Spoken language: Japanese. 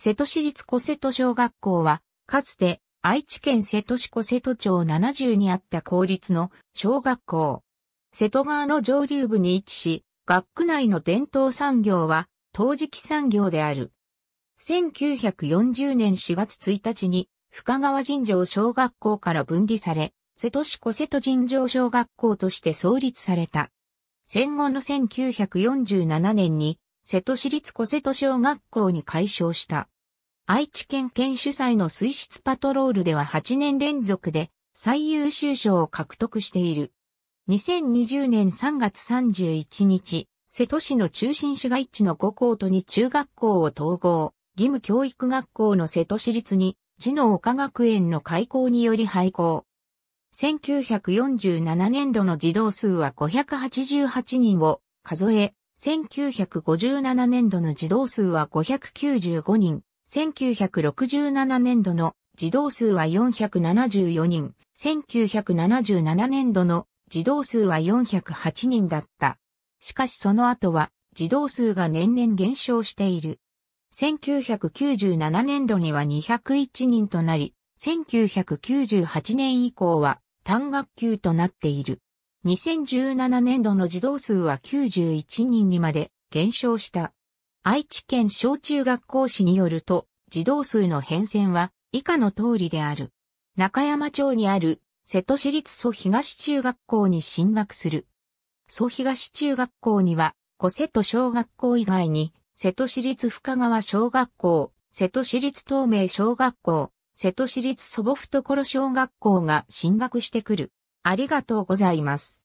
瀬戸市立小瀬戸小学校は、かつて愛知県瀬戸市小瀬戸町70にあった公立の小学校。瀬戸川の上流部に位置し、学区内の伝統産業は、陶磁器産業である。1940年4月1日に、深川尋常小学校から分離され、瀬戸市小瀬戸尋常小学校として創立された。戦後の1947年に、瀬戸市立小瀬戸小学校に改称した。愛知県県主催の水質パトロールでは8年連続で最優秀賞を獲得している。2020年3月31日、瀬戸市の中心市街地の5校とに中学校を統合、義務教育学校の瀬戸市立に、地の丘学園の開校により廃校。1947年度の児童数は588人を数え、1957年度の児童数は595人、1967年度の児童数は474人、1977年度の児童数は408人だった。しかしその後は児童数が年々減少している。1997年度には201人となり、1998年以降は単学級となっている。2017年度の児童数は91人にまで減少した。愛知県小中学校市によると、児童数の変遷は以下の通りである。中山町にある瀬戸市立祖東中学校に進学する。祖東中学校には、小瀬戸小学校以外に、瀬戸市立深川小学校、瀬戸市立東明小学校、瀬戸市立祖母懐小学校が進学してくる。ありがとうございます。